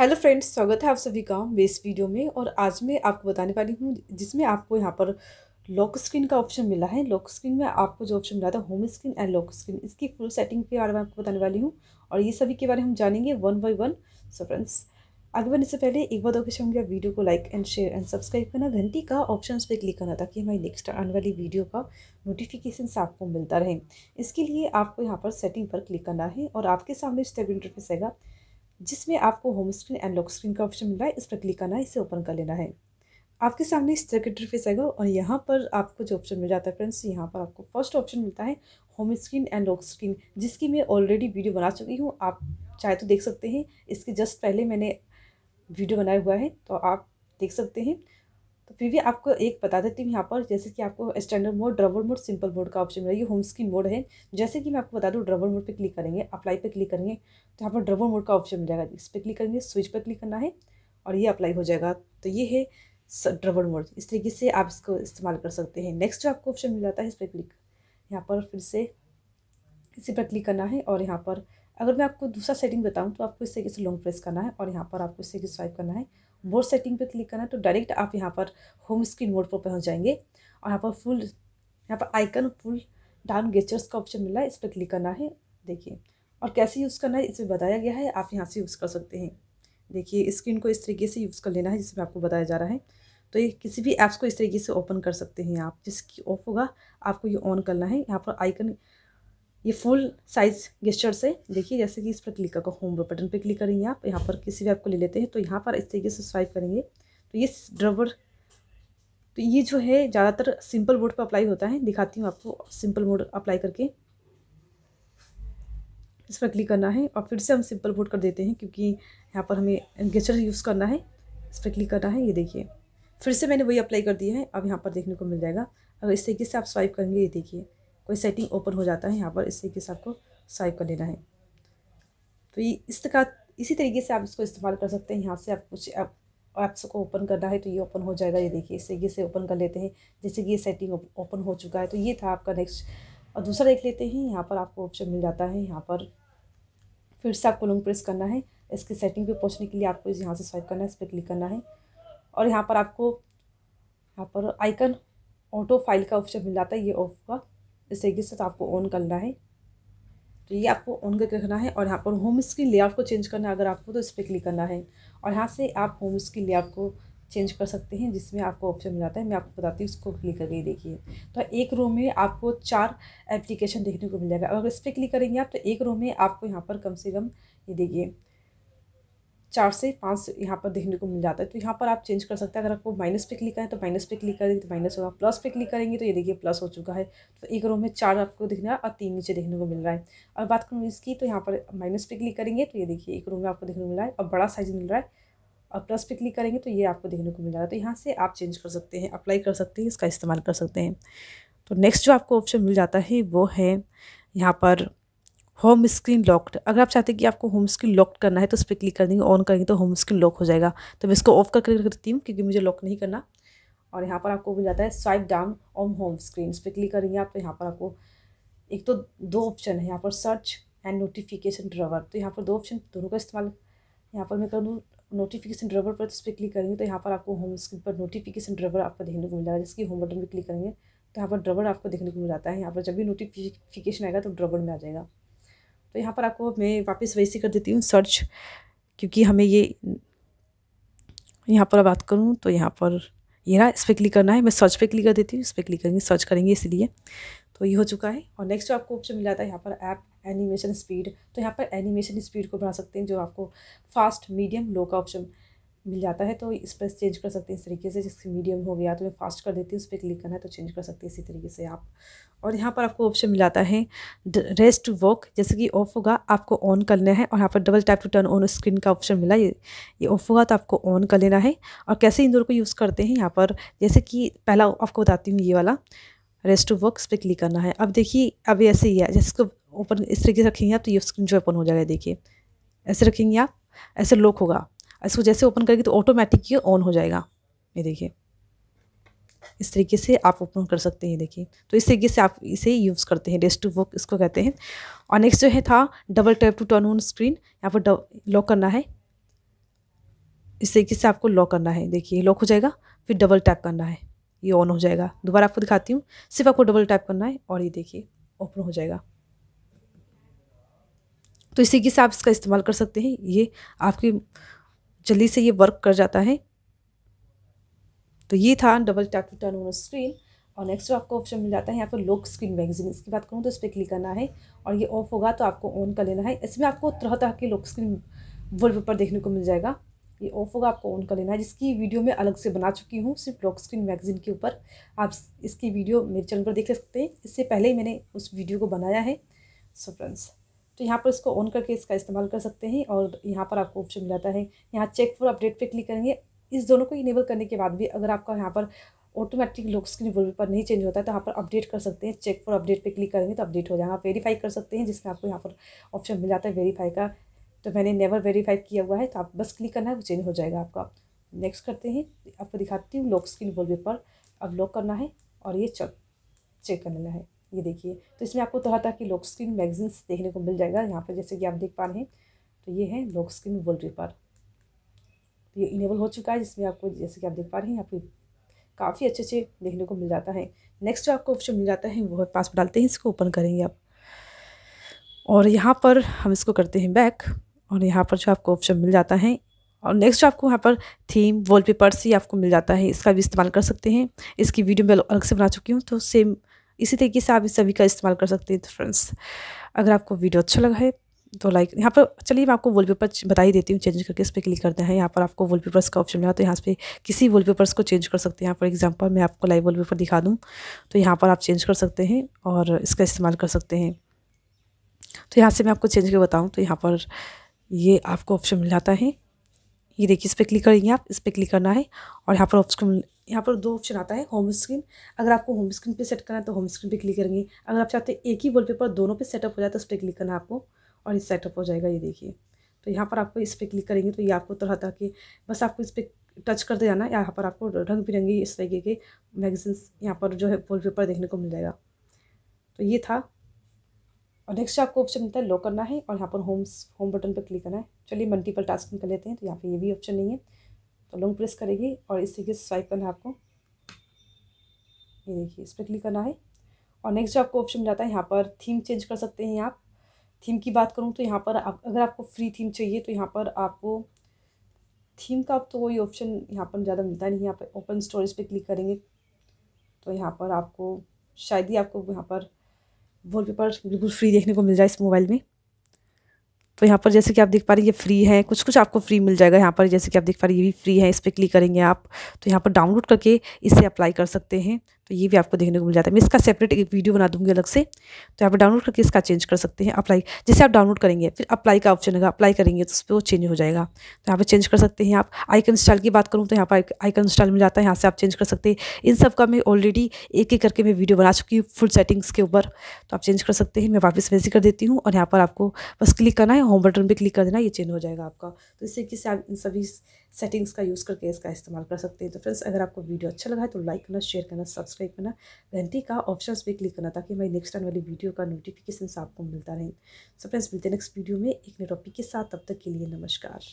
hello friends स्वागत है आप सभी का बेस वीडियो में और आज मैं आपको बताने वाली हूँ जिसमें आपको यहाँ पर लॉक स्क्रीन का ऑप्शन मिला है लॉक स्क्रीन में आपको जो ऑप्शन मिला था home screen and lock screen इसकी फुल सेटिंग के बारे में आपको बताने वाली हूँ और ये सभी के बारे में हम जानेंगे one by one so friends आगे बढ़ने से पहले एक बार ओकेशन होंगे वीडियो को like and share and subscribe करना घंटी का ऑप्शन पर क्लिक करना ताकि हमारी नेक्स्ट आने वाली वीडियो का नोटिफिकेशन आपको मिलता रहे इसके लिए आपको यहाँ पर सेटिंग पर क्लिक करना है और आपके सामने स्टेप इंटरफेस आएगा जिसमें आपको home screen and lock screen का ऑप्शन मिल रहा है इस पर क्लिक करना है इसे ओपन कर लेना है आपके सामने इस तरह के इंटरफेस आएगा और यहाँ पर आपको जो ऑप्शन मिल जाता है फ्रेंड्स यहाँ पर आपको फर्स्ट ऑप्शन मिलता है home screen and lock screen जिसकी मैं ऑलरेडी वीडियो बना चुकी हूँ आप चाहे तो देख सकते हैं इसके जस्ट पहले मैंने वीडियो बनाया हुआ है तो आप देख सकते हैं तो फिर भी आपको एक बता देती हूँ यहाँ पर जैसे कि आपको standard mode drawer mode simple mode का ऑप्शन मिला ये होम स्क्रीन मोड है जैसे कि मैं आपको बता दूँ ड्रबल मोड पे क्लिक करेंगे अप्लाई पे क्लिक करेंगे तो यहाँ पर ड्रबल मोड का ऑप्शन मिल जाएगा इस पर क्लिक करेंगे स्विच पर क्लिक करना है और ये अप्लाई हो जाएगा तो ये है ड्रबल मोड इस तरीके से आप इसको इस्तेमाल कर सकते हैं नेक्स्ट जो आपको ऑप्शन मिल जाता है इस पर क्लिक यहाँ पर फिर से इसी पर क्लिक करना है और यहाँ पर अगर मैं आपको दूसरा सेटिंग बताऊँ तो आपको इस तरीके से लॉन्ग प्रेस करना है और यहाँ पर आपको इस तरीके स्वाइप करना है मोड सेटिंग पे क्लिक करना है तो डायरेक्ट आप यहाँ पर होम स्क्रीन मोड पर पहुँच जाएंगे और यहाँ पर फुल यहाँ पर आइकन फुल डाउन गेचर्स का ऑप्शन मिला है इस पर क्लिक करना है देखिए और कैसे यूज़ करना है इसमें बताया गया है आप यहाँ से यूज़ कर सकते हैं देखिए स्क्रीन को इस तरीके से यूज़ कर लेना है जिसमें आपको बताया जा रहा है तो ये किसी भी ऐप्स को इस तरीके से ओपन कर सकते हैं आप जिसकी ऑफ होगा आपको ये ऑन करना है यहाँ पर आइकन ये फुल साइज गेस्टर से देखिए जैसे कि इस पर क्लिक करके होम बटन पे क्लिक करेंगे आप यहाँ पर किसी भी आपको ले लेते हैं तो यहाँ पर इस तरीके से स्वाइप करेंगे तो ये ड्रवर तो ये जो है ज़्यादातर सिंपल मोड पर अप्लाई होता है दिखाती हूँ आपको सिंपल मोड अप्लाई करके इस पर क्लिक करना है और फिर से हम सिंपल मोड कर देते हैं क्योंकि यहाँ पर हमें गेस्टर यूज़ करना है इस पर क्लिक करना है ये देखिए फिर से मैंने वही अप्लाई कर दिया है अब यहाँ पर देखने को मिल जाएगा अगर इस तरीके से आप स्वाइप करेंगे ये देखिए और सेटिंग ओपन हो जाता है यहाँ पर इस तरीके से आपको स्वाइप कर लेना है तो ये इस तरह इसी तरीके से आप इसको इस्तेमाल कर सकते हैं यहाँ से आप कुछ ऐप्स को ओपन करना है तो ये ओपन हो जाएगा ये देखिए इस तरीके से ओपन कर लेते हैं जैसे कि ये सेटिंग ओपन हो चुका है तो ये था आपका नेक्स्ट और दूसरा देख लेते हैं यहाँ पर आपको ऑप्शन मिल जाता है यहाँ पर फिर से आपको लॉन्ग प्रेस करना है इसकी सेटिंग पे पहुँचने के लिए आपको यहाँ से स्वाइप करना है इस पर क्लिक करना है और यहाँ पर आपको यहाँ पर आइकन ऑटो फाइल का ऑप्शन मिल जाता है ये ऑफ का इस तरीके से तो आपको ऑन करना है तो ये आपको ऑन करके रखना है और यहाँ पर होम स्क्रीन लेआउट को चेंज करना है अगर आपको तो इस पर क्लिक करना है और यहाँ से आप होम स्क्रीन लेआउट को चेंज कर सकते हैं जिसमें आपको ऑप्शन मिल जाता है मैं आपको बताती हूँ इसको क्लिक करके देखिए तो एक रो में आपको चार एप्लीकेशन देखने को मिल जाएगा अगर इस पर क्लिक करेंगे आप तो एक रो में आपको यहाँ पर कम से कम ये देखिए चार से पाँच यहाँ पर देखने को मिल जाता है तो यहाँ पर आप चेंज कर सकते हैं अगर आपको माइनस पे क्लिक करें तो माइनस पे क्लिक करेंगे तो माइनस होगा प्लस पे क्लिक करेंगे तो ये देखिए प्लस हो चुका है तो एक रो में चार आपको दिख रहा है और तीन नीचे देखने को मिल रहा है और बात करूँ इसकी तो यहाँ पर माइनस पे क्लिक करेंगे तो ये देखिए एक रो में आपको देखने को मिल रहा है और बड़ा साइज मिल रहा है और प्लस पे क्लिक करेंगे तो ये आपको देखने को मिल रहा है तो यहाँ से आप चेंज कर सकते हैं अप्लाई कर सकते हैं इसका इस्तेमाल कर सकते हैं तो नेक्स्ट जो आपको ऑप्शन मिल जाता है वो है यहाँ पर होम स्क्रीन लॉक्ड अगर आप चाहते हैं कि आपको होम स्क्रीन लॉक्ड करना है तो उस पर क्लिक कर देंगे ऑन करेंगे तो होम स्क्रीन लॉक हो जाएगा तो मैं इसको ऑफ करके रखती हूँ क्योंकि मुझे लॉक नहीं करना और यहाँ पर आपको मिल जाता है swipe down on home screen इस पर क्लिक करेंगे आप तो यहाँ पर आपको एक तो दो ऑप्शन है यहाँ पर सर्च एंड नोटिफिकेशन ड्रावर तो यहाँ पर दो ऑप्शन दोनों का इस्तेमाल यहाँ पर मैं कर दूँ नोटिफिकेशन ड्रावर पर तो इस पर क्लिक करेंगे तो यहाँ पर आपको होम स्क्रीन पर नोटिफिकेशन ड्रॉवर आपको देखने को मिल जाएगा जिसकी होम बटन पर क्लिक करेंगे तो यहाँ पर ड्रावर आपको देखने को मिल जाता है यहाँ पर जब भी नोटिफिकेशन आएगा तो ड्रावर में आ जाएगा तो यहाँ पर आपको मैं वापस वैसे कर देती हूँ सर्च क्योंकि हमें ये यहाँ पर बात करूँ तो यहाँ पर ये ना इस पर क्लिक करना है मैं सर्च पे क्लिक कर देती हूँ इस पर क्लिक करेंगे सर्च करेंगे इसलिए तो ये हो चुका है और नेक्स्ट जो आपको ऑप्शन मिला था यहाँ पर ऐप एनिमेशन स्पीड तो यहाँ पर एनिमेशन स्पीड को बढ़ा सकते हैं जो आपको फास्ट मीडियम लो का ऑप्शन मिल जाता है तो इस पर चेंज कर सकते हैं इस तरीके से जिसकी मीडियम हो गया तो मैं फास्ट कर देती हूँ उस पर क्लिक करना है तो चेंज कर सकते हैं इसी तरीके से आप और यहाँ पर आपको ऑप्शन मिल जाता है रेस्ट टू वॉक जैसे कि ऑफ होगा आपको ऑन कर लेना है और यहाँ पर double tap to turn on screen का ऑप्शन मिला ये ये ऑफ होगा तो आपको ऑन कर लेना है और कैसे इन दोनों को यूज़ करते हैं यहाँ पर जैसे कि पहला आपको बताती हूँ ये वाला रेस्ट टू वर्क पर क्लिक करना है अब देखिए अब ऐसे ही है जैसे ओपन इस तरीके से रखेंगे आप तो ये स्क्रीन जो ओपन हो जाएगा देखिए ऐसे रखेंगे आप ऐसे लॉक होगा इसको जैसे ओपन करेगी तो ऑटोमेटिक ये ऑन हो जाएगा ये देखिए इस तरीके से आप ओपन कर सकते हैं देखिए तो इस तरीके से आप इसे यूज़ करते हैं डेस्क टू वर्क इसको कहते हैं और नेक्स्ट जो है था double tap to turn on screen यहाँ पर लॉक करना है इस तरीके से आपको लॉक करना है देखिए लॉक हो जाएगा फिर डबल टैप करना है ये ऑन हो जाएगा दोबारा आपको दिखाती हूँ सिर्फ आपको डबल टैप करना है और ये देखिए ओपन हो जाएगा तो इस तरीके से आप इसका इस्तेमाल कर सकते हैं ये आपकी जल्दी से ये वर्क कर जाता है तो ये था double tap to turn on screen और नेक्स्ट आपको ऑप्शन मिल जाता है यहाँ पर लॉक स्क्रीन मैगजीन इसकी बात करूँ तो इस पर क्लिक करना है और ये ऑफ होगा तो आपको ऑन कर लेना है इसमें आपको तरह तरह के लॉक स्क्रीन पेपर देखने को मिल जाएगा ये ऑफ होगा आपको ऑन कर लेना है जिसकी वीडियो मैं अलग से बना चुकी हूँ सिर्फ लॉक स्क्रीन मैगजीन के ऊपर आप इसकी वीडियो मेरे चैनल पर देख सकते हैं इससे पहले ही मैंने उस वीडियो को बनाया है सो फ्रेंड्स तो यहाँ पर इसको ऑन करके इसका इस्तेमाल कर सकते हैं और यहाँ पर आपको ऑप्शन मिल जाता है यहाँ चेक फॉर अपडेट पर क्लिक करेंगे इस दोनों को इनेबल करने के बाद भी अगर आपका यहाँ पर ऑटोमेटिक लॉक स्क्रीन वॉल पर नहीं चेंज होता है तो यहाँ पर अपडेट कर सकते हैं चेक फॉर अपडेट पे क्लिक करेंगे तो अपडेट हो जाएगा आप वेरीफाई कर सकते हैं जिसमें आपको यहाँ पर ऑप्शन मिल जाता है वेरीफाई का तो मैंने नेवर वेरीफाई किया हुआ है तो आप बस क्लिक करना है वो चेंज हो जाएगा आपका नेक्स्ट करते हैं आपको दिखाती हूँ लॉक स्क्रीन वॉलपेपर अब लॉक करना है और ये चल चेक करना है ये देखिए तो इसमें आपको तरह तरह की लॉक स्क्रीन मैगजीन्स देखने को मिल जाएगा यहाँ पर जैसे कि आप देख पा रहे हैं तो ये है लॉक स्क्रीन वॉल तो ये इनेबल हो चुका है जिसमें आपको जैसे कि आप देख पा रहे हैं आपको काफ़ी अच्छे अच्छे देखने को मिल जाता है नेक्स्ट जो आपको ऑप्शन मिल जाता है वो है पासवर्ड डालते हैं इसको ओपन करेंगे आप और यहाँ पर हम इसको करते हैं बैक और यहाँ पर जो आपको ऑप्शन मिल जाता है और नेक्स्ट आपको यहाँ पर थीम वॉलपेपर्स ही आपको मिल जाता है इसका भी इस्तेमाल कर सकते हैं इसकी वीडियो मैं अलग से बना चुकी हूँ तो सेम इसी तरीके से आप इस सभी का इस्तेमाल कर सकते हैं फ्रेंड्स अगर आपको वीडियो अच्छा लगा है तो लाइक यहाँ पर चलिए मैं आपको वॉलपेपर बता ही देती हूँ चेंज करके इस पर क्लिक करते हैं यहाँ पर आपको पेपर्स का ऑप्शन मिला तो यहाँ पे किसी पेपर्स को चेंज कर सकते हैं यहाँ फॉर एग्जांपल मैं आपको लाइव पेपर दिखा दूँ तो यहाँ पर आप चेंज कर सकते हैं और इसका इस्तेमाल कर सकते हैं तो यहाँ से मैं आपको चेंज करके बताऊँ तो यहाँ पर ये आपको ऑप्शन मिल जाता है ये देखिए इस पर क्लिक करेंगे आप इस पर क्लिक करना है और यहाँ पर ऑप्शन यहाँ पर दो ऑप्शन आता है होम स्क्रीन अगर आपको होम स्क्रीन पे सेट करना है तो होम स्क्रीन पे क्लिक करेंगे अगर आप चाहते हैं एक ही वॉलपेपर दोनों पे सेटअप हो जाए तो उस पर क्लिक करना आपको और ये सेटअप हो जाएगा ये देखिए तो यहाँ पर आपको इस पर क्लिक करेंगे तो ये आपको तरह तरह के बस आपको इस पर टच करते जाना यहाँ पर आपको रंग बिरंगी इस तरीके के मैगजीन्स यहाँ पर जो है वॉलपेपर देखने को मिल जाएगा तो ये था और नेक्स्ट आपको ऑप्शन मिलता है लो करना है और यहाँ पर होम होम बटन पर क्लिक करना है चलिए मल्टीपल टास्क में कर लेते हैं तो यहाँ पर ये भी ऑप्शन नहीं है तो लॉन्ग प्रेस करेगी और इस तरीके से स्वाइप करना है आपको ये देखिए इस पर क्लिक करना है और नेक्स्ट जो आपको ऑप्शन जाता है यहाँ पर थीम चेंज कर सकते हैं आप थीम की बात करूँ तो यहाँ पर आप, अगर आपको फ्री थीम चाहिए तो यहाँ पर आपको थीम का आप तो वही ऑप्शन यहाँ पर ज़्यादा मिलता नहीं है यहाँ पर ओपन स्टोरेज पे क्लिक करेंगे तो यहाँ पर आपको शायद ही आपको यहाँ पर वॉलपेपर बिल्कुल फ्री देखने को मिल जाए इस मोबाइल में तो यहाँ पर जैसे कि आप देख पा रहे हैं ये फ्री है कुछ कुछ आपको फ्री मिल जाएगा यहाँ पर जैसे कि आप देख पा रहे हैं ये भी फ्री है इस पर क्लिक करेंगे आप तो यहाँ पर डाउनलोड करके इसे अप्लाई कर सकते हैं तो ये भी आपको देखने को मिल जाता है मैं इसका सेपरेट एक वीडियो बना दूँगी अलग से तो आप डाउनलोड करके इसका चेंज कर सकते हैं अप्लाई जैसे आप डाउनलोड करेंगे फिर अप्लाई का ऑप्शन होगा अप्लाई करेंगे तो उस पर वो चेंज हो जाएगा तो यहाँ पर चेंज कर सकते हैं आप आइकन स्टाइल की बात करूँ तो यहाँ पर आइकन स्टाइल मिल जाता है यहाँ से आप चेंज कर सकते हैं इन सब का मैं ऑलरेडी एक एक करके मैं वीडियो बना चुकी हूँ फुल सेटिंग्स के ऊपर तो आप चेंज कर सकते हैं मैं वापस वैसे कर देती हूँ और यहाँ पर आपको बस क्लिक करना है होम बटन पर क्लिक कर देना ये चेंज हो जाएगा आपका तो इस तरीके से आप इन सभी सेटिंग्स का यूज़ करके इसका इस्तेमाल कर सकते हैं तो फ्रेंड्स अगर आपको वीडियो अच्छा लगा है तो लाइक करना शेयर करना सब्सक्राइब सब्सक्राइब करना घंटी का ऑप्शन पर क्लिक करना ताकि हमारी नेक्स्ट आने वाली वीडियो का नोटिफिकेशन आपको मिलता रहे सो फ्रेंड्स मिलते हैं नेक्स्ट वीडियो में एक नए टॉपिक के साथ तब तक के लिए नमस्कार